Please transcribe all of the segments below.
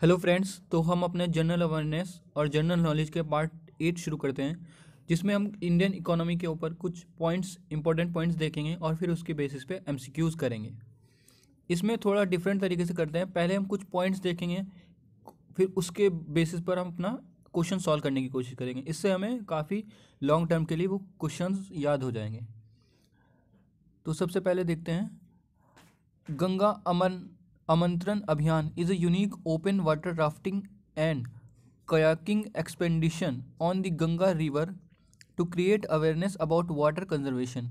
Hello friends तो हम अपने जनरल अवेयरनेस और जनरल नॉलेज के पार्ट एट शुरू करते हैं जिसमें हम इंडियन इकोनॉमी के ऊपर कुछ पॉइंट्स इंपॉर्टेंट पॉइंट्स देखेंगे और फिर उसके बेसिस पे एमसीक्यूज करेंगे इसमें थोड़ा डिफरेंट तरीके से करते हैं पहले हम कुछ पॉइंट्स देखेंगे फिर उसके बेसिस पर हम अपना क्वेश्चन सॉल्व करने की कोशिश करेंगे इससे हमें काफ़ी लॉन्ग टर्म के लिए वो क्वेश्चन याद हो जाएंगे तो सबसे पहले देखते हैं Ganga Aman Amantran Abhiyan is a open water rafting and and expedition on the Ganga river to create awareness about water water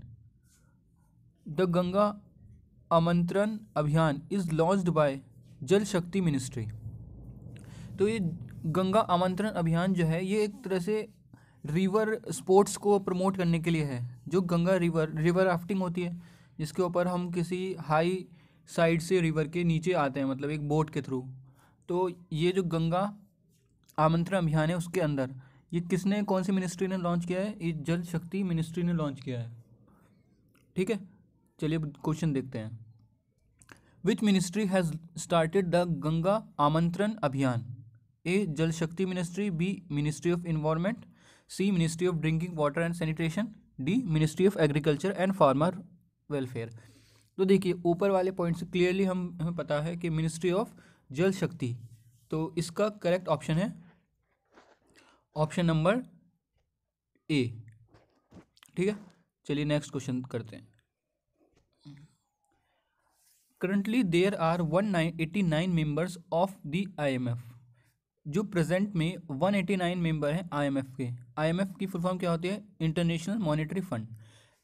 the Ganga Amantran Abhiyan is launched by जल शक्ति मिनिस्ट्री तो ये गंगा आमंत्रण अभियान जो है ये एक तरह से रिवर स्पोर्ट्स को प्रमोट करने के लिए है जो गंगा रिवर रिवर राफ्टिंग होती है जिसके ऊपर हम किसी हाई साइड से रिवर के नीचे आते हैं मतलब एक बोट के थ्रू तो ये जो गंगा आमंत्रण अभियान है उसके अंदर ये किसने कौन सी मिनिस्ट्री ने लॉन्च किया है ये जल शक्ति मिनिस्ट्री ने लॉन्च किया है ठीक है चलिए क्वेश्चन देखते हैं which ministry has started the Ganga Amantran Abhiyan A Jal Shakti ministry B ministry of environment C ministry of drinking water and sanitation D ministry of agriculture and farmer welfare तो देखिए ऊपर वाले पॉइंट से क्लियरली हम हमें पता है कि मिनिस्ट्री ऑफ जल शक्ति तो इसका करेक्ट ऑप्शन है ऑप्शन नंबर ए ठीक है चलिए नेक्स्ट क्वेश्चन करते हैं currently there are one nine eighty nine members of the IMF जो प्रेजेंट में वन एटी नाइन मेम्बर हैं आईएमएफ के आईएमएफ की फुल फॉर्म क्या होती है international monetary fund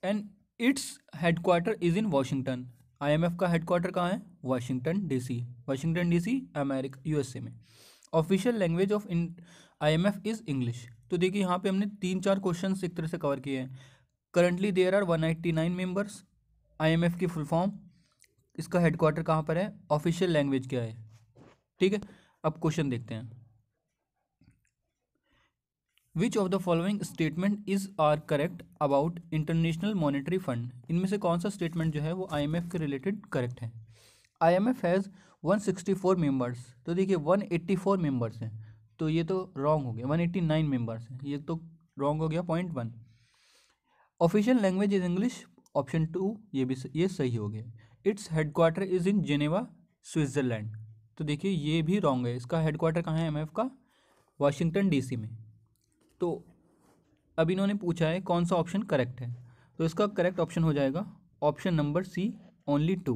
and its headquarter is in Washington F का हेडक्वार्टर कहाँ है Washington C Washington C America U S A में official language of in F is English तो देखिए यहाँ पे हमने तीन चार क्वेश्चन एक तरह से कवर किए हैं currently there are one eighty nine members I M F की फुल फॉर्म इसका हेडक्वार्टर कहाँ पर है ऑफिशियल लैंग्वेज क्या है ठीक है अब क्वेश्चन देखते हैं which of the following statement is are correct about International Monetary Fund इनमें से कौन सा स्टेटमेंट जो है वो एफ के रिलेटेड करेक्ट है I M F has one sixty four members तो देखिए वन एट्टी फोर मेम्बर्स हैं तो ये तो रॉन्ग हो गया वन एट्टी नाइन मेम्बर्स हैं ये तो रॉन्ग हो गया point one official language is English option two ये भी ये सही हो गया it's headquarter is in Geneva Switzerland तो देखिए ये भी रॉन्ग है इसका हेडक्वार्टर कहाँ है एम एफ का वाशिंगटन डी सी में तो अब इन्होंने पूछा है कौन सा ऑप्शन करेक्ट है तो इसका करेक्ट ऑप्शन हो जाएगा option number C only two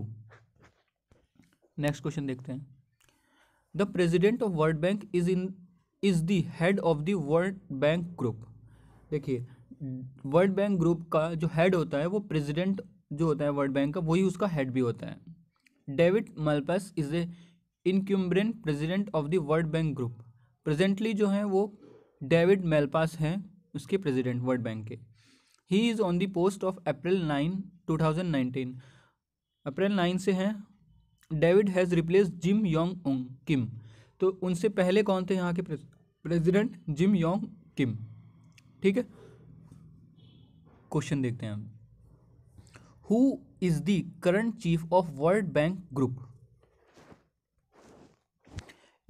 next question देखते हैं the president of World Bank is in is the head of the world Bank Group देखिए वर्ल्ड बैंक ग्रुप का जो हेड होता है वो प्रेजिडेंट जो होता है वर्ल्ड बैंक का वही उसका हेड भी होता है David Malpass is a incumbent president of the world Bank Group presently जो है वो डेविड मेलपास हैं उसके प्रेसिडेंट वर्ल्ड बैंक के ही is on the post of April nine two thousand nineteen April nine से हैं David has replace Jim Yong उंग किम तो उनसे पहले कौन थे यहाँ के प्रेसिडेंट जिम योंग किम ठीक है क्वेश्चन देखते हैं हम who is the current chief of World Bank Group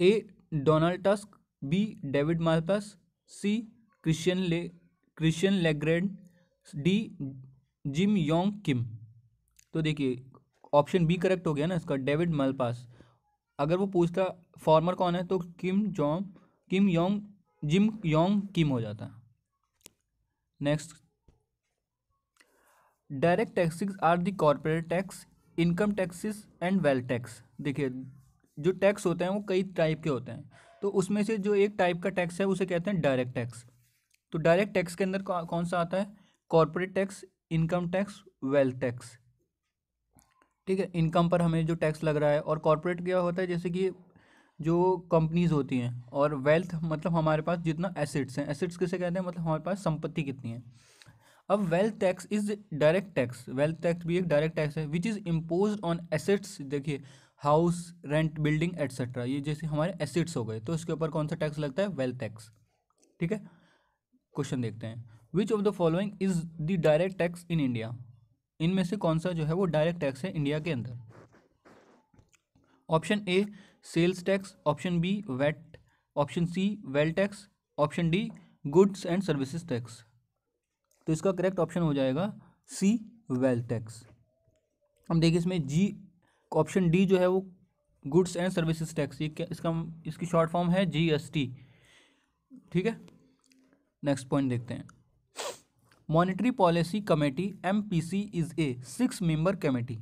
A Donald Tusk B David Malpass C Christian Le Christian Lagarde D Jim Yong Kim तो देखिए ऑप्शन बी करेक्ट हो गया ना इसका डेविड मलपास अगर वो पूछता फॉर्मर कौन है तो Kim Jong Kim Yong Jim Yong Kim हो जाता next direct taxes are the corporate tax income taxes and wealth tax देखिए जो टैक्स होते हैं वो कई टाइप के होते हैं तो उसमें से जो एक टाइप का टैक्स है उसे कहते हैं डायरेक्ट टैक्स तो डायरेक्ट टैक्स के अंदर कौन सा आता है corporate tax income tax wealth tax ठीक है इनकम पर हमें जो टैक्स लग रहा है और कॉरपोरेट क्या होता है जैसे कि जो कंपनीज होती हैं और वेल्थ मतलब हमारे पास जितना एसिड्स हैं एसिड्स किसे कहते हैं मतलब हमारे पास संपत्ति कितनी है अब wealth tax is direct tax wealth tax भी एक डायरेक्ट टैक्स है which is impose on assets देखिए हाउस रेंट बिल्डिंग एट्सेट्रा ये जैसे हमारे एसिड्स हो गए तो इसके ऊपर कौन सा टैक्स लगता है वेल्थ टैक्स ठीक है क्वेश्चन देखते हैं which of the following is the direct tax in India इनमें से कौन सा जो है वो डायरेक्ट टैक्स है इंडिया के अंदर option A sales tax option B VAT option C wealth tax option D goods and services tax तो इसका करेक्ट ऑप्शन हो जाएगा सी वेल टैक्स हम देखिए इसमें जी ऑप्शन डी जो है वो गुड्स एंड सर्विसेज टैक्स ये क्या इसका इसकी शॉर्ट फॉर्म है जीएसटी ठीक है नेक्स्ट पॉइंट देखते हैं monetary policy committee M P C is a six member committee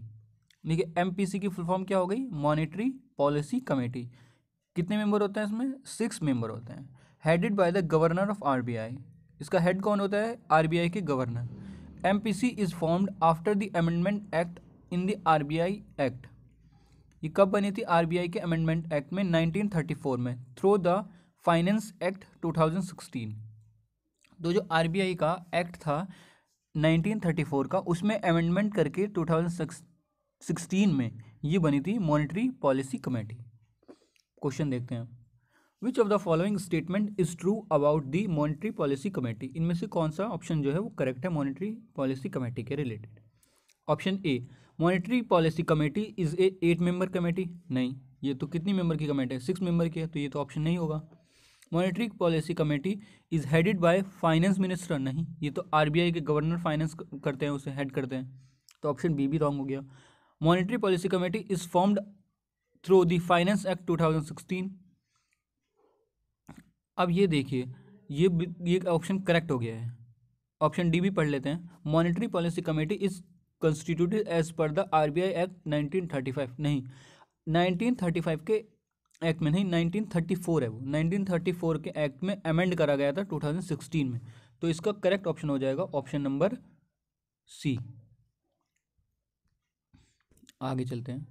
देखिए एम पी सी की फुल फॉर्म क्या हो गई मॉनिटरी पॉलिसी कमेटी कितने मेंबर होते हैं इसमें सिक्स मेंबर होते हैं headed by the governor of R B I इसका हेड कौन होता है आर बी आई के governor M P C is formed after the amendment act in the R B I act ये कब बनी थी आरबीआई के अमेंडमेंट एक्ट में 1934 में थ्रू द फाइनेंस एक्ट 2016 तो जो आरबीआई का एक्ट था 1934 का उसमें अमेंडमेंट करके 2016 में ये बनी थी मॉनिटरी पॉलिसी कमेटी क्वेश्चन देखते हैं which of the following statement is true about the monetary policy committee इनमें से कौन सा ऑप्शन जो है वो करेक्ट है मॉनिटरी पॉलिसी कमेटी के related option A monetary policy committee is a eight member committee नहीं ये तो कितनी मेंबर की कमेटी है सिक्स मेंबर की है तो ये तो ऑप्शन नहीं होगा monetary policy committee is headed by finance minister नहीं ये तो आरबीआई के गवर्नर फाइनेंस करते हैं उसे हेड करते हैं तो ऑप्शन बी भी रॉन्ग हो गया monetary policy committee is formed through the finance act two अब ये देखिए ये ये ऑप्शन करेक्ट हो गया है ऑप्शन डी भी पढ़ लेते हैं monetary policy committee is constituted as per the R B I act nineteen thirty five नहीं नाइनटीन थर्टी फाइव के एक्ट में नहीं नाइनटीन थर्टी फोर है वो नाइनटीन थर्टी फोर के एक्ट में अमेंड करा गया था टू थाउजेंड सिक्सटीन में तो इसका करेक्ट ऑप्शन हो जाएगा ऑप्शन नंबर सी आगे चलते हैं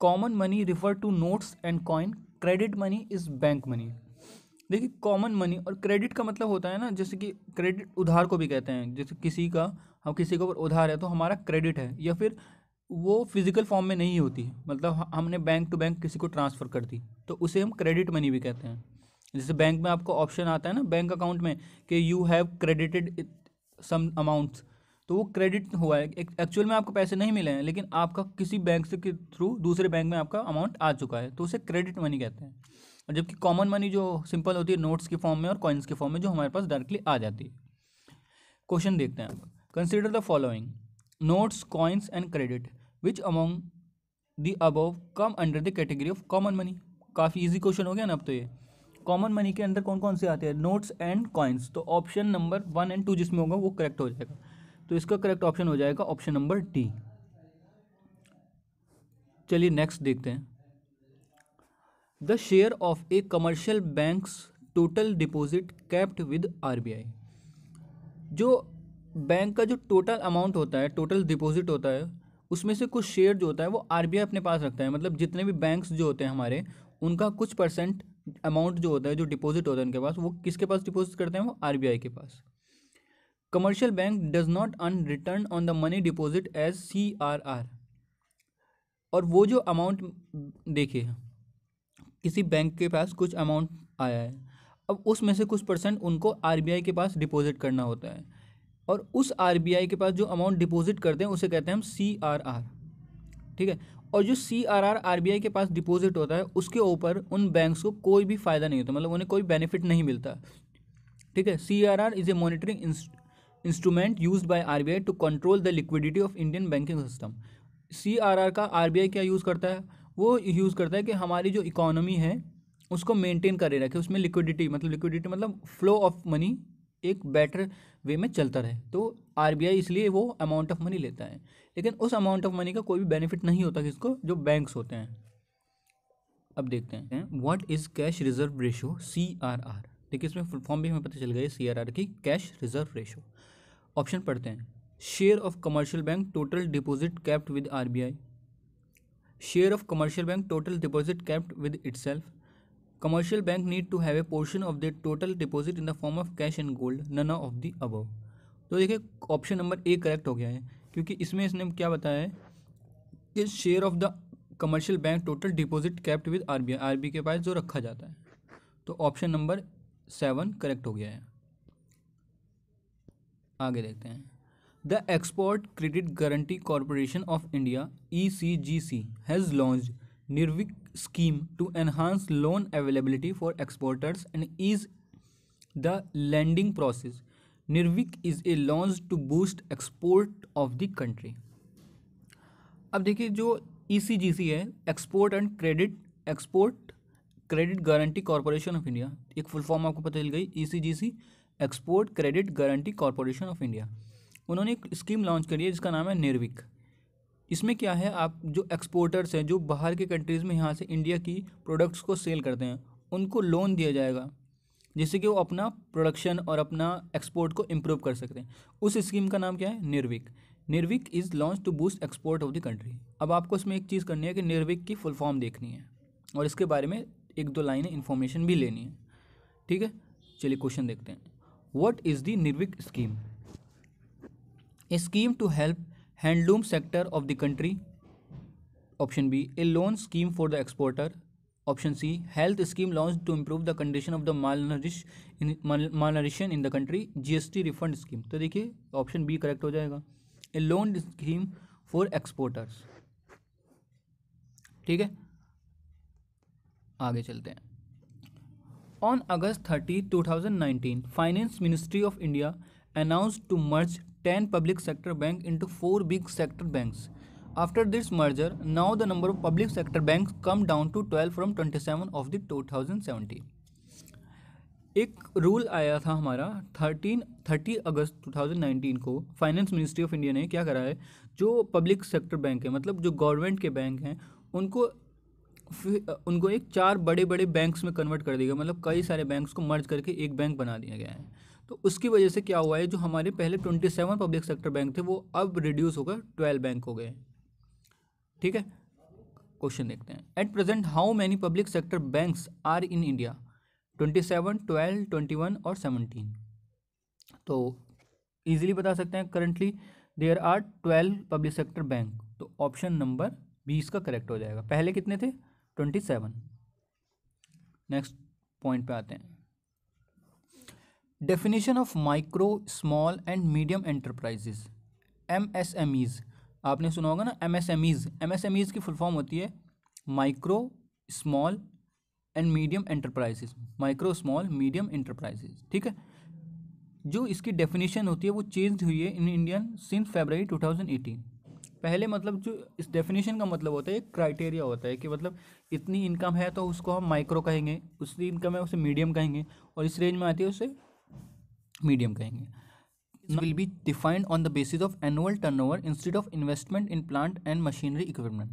common money refer to notes and coin credit money is bank money देखिए कॉमन मनी और क्रेडिट का मतलब होता है ना जैसे कि क्रेडिट उधार को भी कहते हैं जैसे किसी का हम किसी के ऊपर उधार है तो हमारा क्रेडिट है या फिर वो फिजिकल फॉर्म में नहीं होती मतलब हमने बैंक टू बैंक किसी को ट्रांसफ़र कर दी तो उसे हम क्रेडिट मनी भी कहते हैं जैसे बैंक में आपको ऑप्शन आता है ना बैंक अकाउंट में कि you have credited some amounts तो वो क्रेडिट हुआ है एक्चुअल में आपको पैसे नहीं मिले हैं लेकिन आपका किसी बैंक से के थ्रू दूसरे बैंक में आपका अमाउंट आ चुका है तो उसे क्रेडिट मनी कहते हैं और जबकि कॉमन मनी जो सिंपल होती है नोट्स के फॉर्म में और कॉइन्स के फॉर्म में जो हमारे पास डायरेक्टली आ जाती है क्वेश्चन देखते हैं आप Consider the following notes, coins, and credit. Which among the above come under the category of common money? काफ़ी इजी क्वेश्चन हो गया ना अब तो ये कॉमन मनी के अंदर कौन कौन से आते हैं नोट्स एंड कॉइन्स तो option number one and two जिसमें होगा वो करेक्ट हो जाएगा तो इसका करेक्ट ऑप्शन हो जाएगा ऑप्शन नंबर डी चलिए नेक्स्ट देखते हैं the share of a commercial banks total deposit capped with RBI जो बैंक का जो टोटल अमाउंट होता है टोटल डिपॉजिट होता है उसमें से कुछ शेयर जो होता है वो आर अपने पास रखता है मतलब जितने भी बैंक्स जो होते हैं हमारे उनका कुछ परसेंट अमाउंट जो होता है जो डिपॉजिट होता है उनके पास वो किसके पास डिपॉजिट करते हैं वो आर के पास commercial bank does not earn return on the money deposit as C R R और वो जो अमाउंट देखिए किसी बैंक के पास कुछ अमाउंट आया है अब उसमें से कुछ परसेंट उनको आर के पास डिपॉजिट करना होता है और उस आर के पास जो अमाउंट डिपॉजिट करते हैं उसे कहते हैं हम सी आर आर ठीक है और जो C R R R B I के पास डिपॉजिट होता है उसके ऊपर उन बैंक्स को कोई भी फ़ायदा नहीं होता मतलब उन्हें कोई बेनिफिट नहीं मिलता ठीक है C R R is a monitoring instrument use by R B I to control the liquidity of Indian banking system C R R का आर बी आई क्या यूज़ करता है वो यूज़ करता है कि हमारी जो इकोनॉमी है उसको मेंटेन करे रखे उसमें लिक्विडिटी मतलब लिक्विडिटी मतलब फ्लो ऑफ मनी एक बेटर वे में चलता रहे तो आर इसलिए वो अमाउंट ऑफ मनी लेता है लेकिन उस अमाउंट ऑफ मनी का कोई भी बेनिफिट नहीं होता किसको जो बैंक्स होते हैं अब देखते हैं what is cash reserve ratio C R R देखिए इसमें फुल फॉर्म भी हमें पता चल गया सी आर आर की कैश रिजर्व रेशो ऑप्शन पढ़ते हैं share of commercial bank total deposit capped with RBI share of commercial bank total deposit capped with itself commercial bank need to have a portion of the total deposit in the form of cash and gold none of the अब तो देखिए option number A correct हो गया है क्योंकि इसमें इसने क्या बताया है कि share of the commercial bank total deposit capped with R B के पास जो रखा जाता है तो ऑप्शन नंबर सेवन करेक्ट हो गया है आगे देखते हैं the Export credit guarantee corporation of India E C G C has launch Nirvik scheme to enhance loan availability for exporters and is the lending process Nirvik is a loans to boost export of the country अब देखिए जो E e है export and credit export credit guarantee corporation of India एक full form आपको पता चल गई E export credit guarantee corporation of India उन्होंने एक स्कीम लॉन्च करी है जिसका नाम है निर्विक इसमें क्या है आप जो एक्सपोर्टर्स हैं जो बाहर के कंट्रीज़ में यहाँ से इंडिया की प्रोडक्ट्स को सेल करते हैं उनको लोन दिया जाएगा जिससे कि वो अपना प्रोडक्शन और अपना एक्सपोर्ट को इम्प्रूव कर सकते हैं उस स्कीम का नाम क्या है Nirvik Nirvik is launch to boost export of the country अब आपको इसमें एक चीज़ करनी है कि निर्विक की फुल फॉर्म देखनी है और इसके बारे में एक दो लाइनें इन्फॉर्मेशन भी लेनी है ठीक है चलिए क्वेश्चन देखते हैं what is the Nirvik scheme A scheme to help handloom sector of the country option B A loan scheme for the exporter option C health scheme launch to improve the condition of the malnourish malnourishment in the country GST refund scheme तो देखिए option B correct हो जाएगा A loan scheme for exporters ठीक है आगे चलते हैं on August thirty two thousand nineteen finance ministry of India announce to merge bank into four big sector bank after this merger now the number of public sector bank come down to twelve from twenty seven of the two thousand seventy एक rule आया था हमारा thirteen thirty August two thousand nineteen को finance ministry of India ने क्या करा है जो पब्लिक सेक्टर बैंक है मतलब जो गवर्नमेंट के बैंक हैं उनको उनको एक चार बड़े बड़े बैंक्स में कन्वर्ट कर दिया गया मतलब कई सारे बैंक्स को मर्ज करके एक बैंक बना दिया गया है तो उसकी वजह से क्या हुआ है जो हमारे पहले twenty seven public sector bank थे वो अब रिड्यूस होकर ट्वेल्व बैंक हो गए ठीक है क्वेश्चन देखते हैं at present how many public sector banks are in India twenty seven twelve twenty one और सेवनटीन तो ईजिली बता सकते हैं currently there are twelve public sector bank तो ऑप्शन नंबर बीस का करेक्ट हो जाएगा पहले कितने थे ट्वेंटी सेवन नेक्स्ट पॉइंट पे आते हैं definition of micro small and medium enterprises M S M Es आपने सुना होगा ना M S M Es M S M Es की फुल फॉर्म होती है micro small and medium enterprises micro small medium enterprises ठीक है जो इसकी डेफिनेशन होती है वो चेंज हुई है इन इंडियन सिंस फेबररी 2018 पहले मतलब जो इस डेफिनेशन का मतलब होता है एक क्राइटेरिया होता है कि मतलब इतनी इनकम है तो उसको हम माइक्रो कहेंगे उसकी इनकम है उसे मीडियम कहेंगे और इस रेंज में आती है उसे मीडियम कहेंगे will be defined on the basis of annual turnover instead of investment in plant and machinery equipment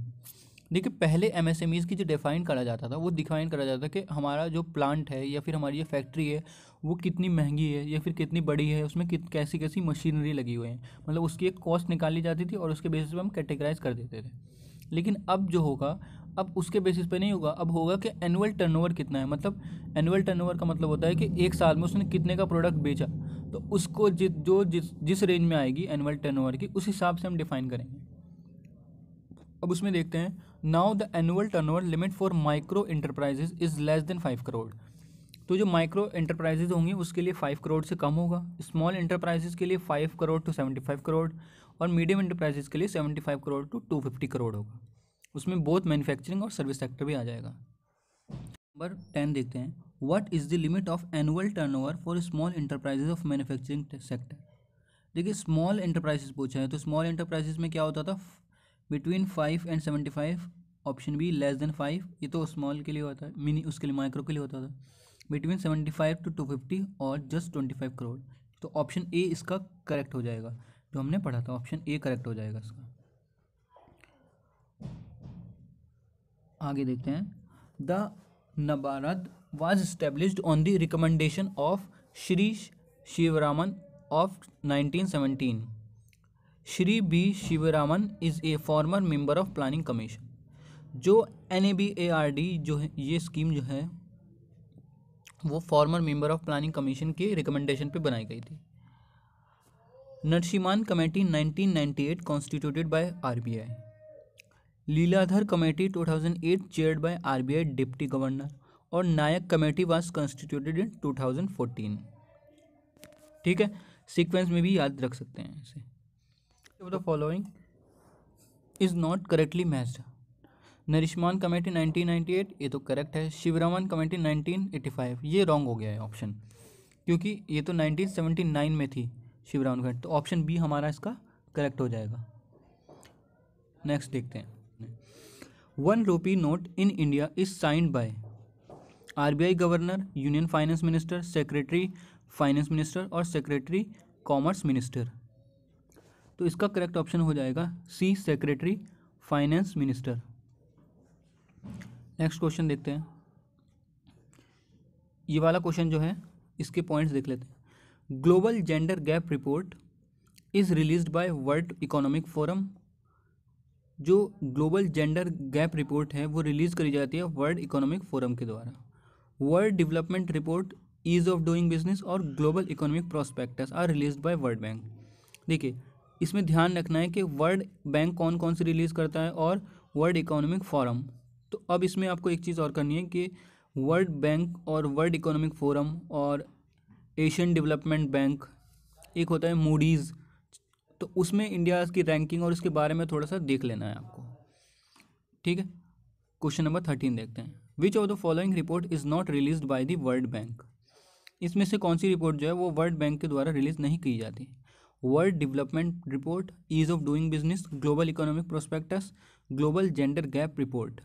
देखिए पहले एम एस एम ईज की जो डिफ़ाइन करा जाता था वो डिफ़ाइन करा जाता था कि हमारा जो प्लांट है या फिर हमारी जो फैक्ट्री है वो कितनी महंगी है या फिर कितनी बड़ी है उसमें कित कैसी कैसी मशीनरी लगी हुई है मतलब उसकी एक कॉस्ट निकाली जाती थी और उसके बेसिस पर हम कैटेगराइज कर देते थे लेकिन अब जो होगा अब उसके बेसिस पे नहीं होगा अब होगा कि एनुअल टर्नओवर कितना है मतलब एनुअल टर्नओवर का मतलब होता है कि एक साल में उसने कितने का प्रोडक्ट बेचा तो उसको जि, जो जिस जिस रेंज में आएगी एनुअल टर्नओवर की उस हिसाब से हम डिफाइन करेंगे अब उसमें देखते हैं now the annual turnover limit for micro enterprises is less than five crore तो जो माइक्रो इंटरप्राइजेज होंगी उसके लिए फाइव करोड़ से कम होगा स्मॉल इंटरप्राइजेज के लिए five crore to seventy five crore और मीडियम इंटरप्राइजेज के लिए seventy five crore to two fifty crore होगा उसमें बोथ मैन्युफैक्चरिंग और सर्विस सेक्टर भी आ जाएगा नंबर टेन देखते हैं what is the limit of annual turnover for small enterprises of manufacturing sector देखिए स्मॉल इंटरप्राइजेस पूछा है तो स्मॉल इंटरप्राइजेस में क्या होता था between five and seventy five option B less than five ये तो स्मॉल के लिए होता है मिनी उसके लिए माइक्रो के लिए होता था between seventy five to two fifty और जस्ट ट्वेंटी फाइव करोड़ तो ऑप्शन ए इसका करेक्ट हो जाएगा जो हमने पढ़ा था ऑप्शन ए करेक्ट हो जाएगा इसका आगे देखते हैं the NABARD was established on the recommendation of Shri Sivaraman of 1917 Shri B Sivaraman is a former member of planning commission जो N A B A R D जो है ये स्कीम जो है वो former member of planning commission के रिकमेंडेशन पे बनाई गई थी Narasimham committee 1998 constituted by RBI Leeladhar committee 2008 chaired by RBI deputy governor और नायक कमेटी वाज कॉन्स्टिट्यूटेड इन 2014 ठीक है सीक्वेंस में भी याद रख सकते हैं इसे the following is not correctly matched Narasimham committee 1998 ये तो करेक्ट है शिवरामन कमेटी 1985 ये रॉन्ग हो गया है ऑप्शन क्योंकि ये तो 1979 में थी शिवरामन कमेटी तो ऑप्शन बी हमारा इसका करेक्ट हो जाएगा नेक्स्ट देखते हैं one rupee note in India is signed by RBI governor union finance minister secretary finance minister और सेक्रेटरी कॉमर्स मिनिस्टर तो इसका करेक्ट ऑप्शन हो जाएगा C secretary finance minister next question देखते हैं ये वाला क्वेश्चन जो है इसके पॉइंट्स देख लेते हैं global gender gap report is released by world economic forum जो ग्लोबल जेंडर गैप रिपोर्ट है वो रिलीज़ करी जाती है वर्ल्ड इकोनॉमिक फोरम के द्वारा world development report ease of doing business और global economic prospects are released by world bank देखिए इसमें ध्यान रखना है कि वर्ल्ड बैंक कौन कौन सी रिलीज़ करता है और वर्ल्ड इकोनॉमिक फोरम तो अब इसमें आपको एक चीज़ और करनी है कि वर्ल्ड बैंक और वर्ल्ड इकोनॉमिक फोरम और एशियन डेवलपमेंट बैंक एक होता है मूडीज़ तो उसमें इंडिया की रैंकिंग और इसके बारे में थोड़ा सा देख लेना है आपको ठीक है क्वेश्चन नंबर थर्टीन देखते हैं which of the following report is not released by the world bank इसमें से कौन सी रिपोर्ट जो है वो वर्ल्ड बैंक के द्वारा रिलीज़ नहीं की जाती world development report ease of doing business global economic prospects global gender gap report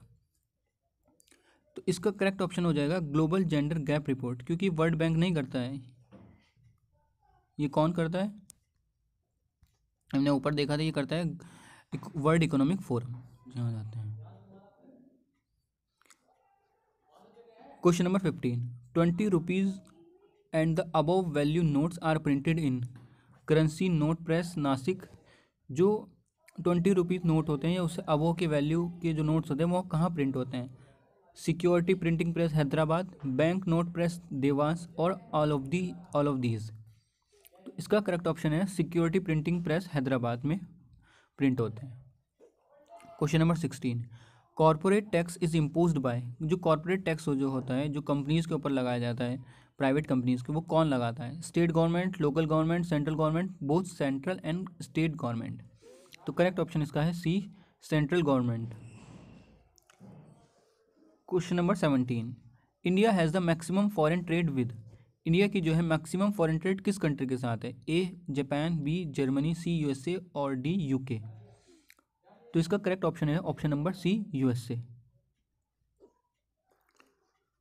तो इसका करेक्ट ऑप्शन हो जाएगा ग्लोबल जेंडर गैप रिपोर्ट क्योंकि वर्ल्ड बैंक नहीं करता है ये कौन करता है हमने ऊपर देखा था ये करता है वर्ल्ड इकोनॉमिक फोरम यहाँ जाते हैं question number fifteen twenty rupees and the above value notes are printed in currency note press Nashik जो ट्वेंटी रुपीज़ नोट होते हैं या उससे अबव के वैल्यू के जो नोट्स होते हैं वो कहाँ प्रिंट होते हैं security printing press Hyderabad bank note press Dewas और all of the all of these इसका करेक्ट ऑप्शन है सिक्योरिटी प्रिंटिंग प्रेस हैदराबाद में प्रिंट होते हैं question number sixteen corporate tax is impose by जो कॉरपोरेट टैक्स जो होता है जो कंपनीज़ के ऊपर लगाया जाता है प्राइवेट कंपनीज़ के वो कौन लगाता है state government local government central government both central and state government तो करेक्ट ऑप्शन इसका है सी सेंट्रल गवर्नमेंट question number seventeen India has the maximum foreign trade with India की जो है मैक्सिमम फॉरेन ट्रेड किस कंट्री के साथ है A Japan B Germany C USA और डी यूके तो इसका करेक्ट ऑप्शन है option number C USA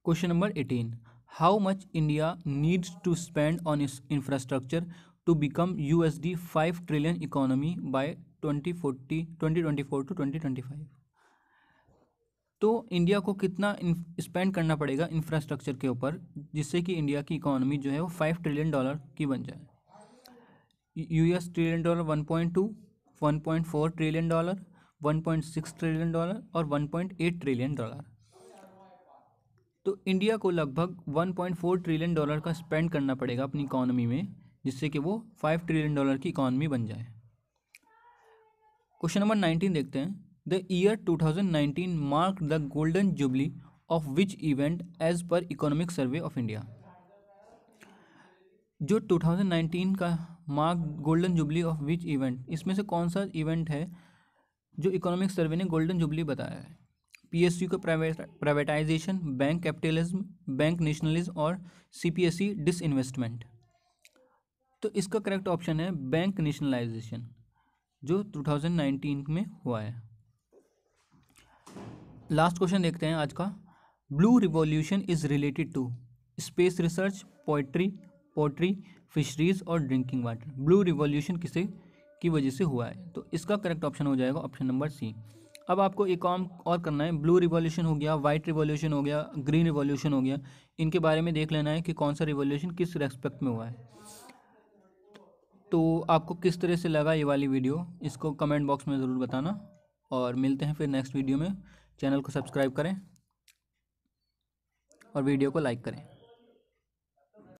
question number eighteen how much India needs to spend on इस infrastructure to become U S D five trillion economy by twenty forty twenty twenty four to twenty twenty five तो India को कितना spend करना पड़ेगा infrastructure के ऊपर जिससे कि इंडिया की इकोनॉमी जो है वो फाइव ट्रिलियन डॉलर की बन जाए US trillion dollar one point two one point four trillion dollar one point six trillion dollar और one point eight trillion dollar तो इंडिया को लगभग one point four trillion dollar का स्पेंड करना पड़ेगा अपनी इकोनॉमी में जिससे कि वो फाइव ट्रिलियन डॉलर की इकोनॉमी बन जाए क्वेश्चन नंबर नाइनटीन देखते हैं the year 2019 mark the golden jubilee of which event as per economic survey of India जो 2019 का mark golden jubilee of which event इसमें से कौन सा इवेंट है जो इकोनॉमिक सर्वे ने गोल्डन जुबली बताया है यू का private privatisation bank capitalism bank nationalism और सीपीएसई डिसइन्वेस्टमेंट e तो इसका करेक्ट ऑप्शन है बैंक नेशनलाइजेशन जो 2019 में हुआ है लास्ट क्वेश्चन देखते हैं आज का blue revolution is related to space research poultry poultry fisheries और ड्रिंकिंग वाटर ब्लू रिवॉल्यूशन किसे की वजह से हुआ है तो इसका करेक्ट ऑप्शन हो जाएगा ऑप्शन नंबर सी अब आपको एक काम और करना है ब्लू रिवॉल्यूशन हो गया वाइट रिवॉल्यूशन हो गया ग्रीन रिवॉल्यूशन हो गया इनके बारे में देख लेना है कि कौन सा रिवॉल्यूशन किस रेस्पेक्ट में हुआ है तो आपको किस तरह से लगा ये वाली वीडियो इसको कमेंट बॉक्स में ज़रूर बताना और मिलते हैं फिर नेक्स्ट वीडियो में चैनल को सब्सक्राइब करें और वीडियो को लाइक करें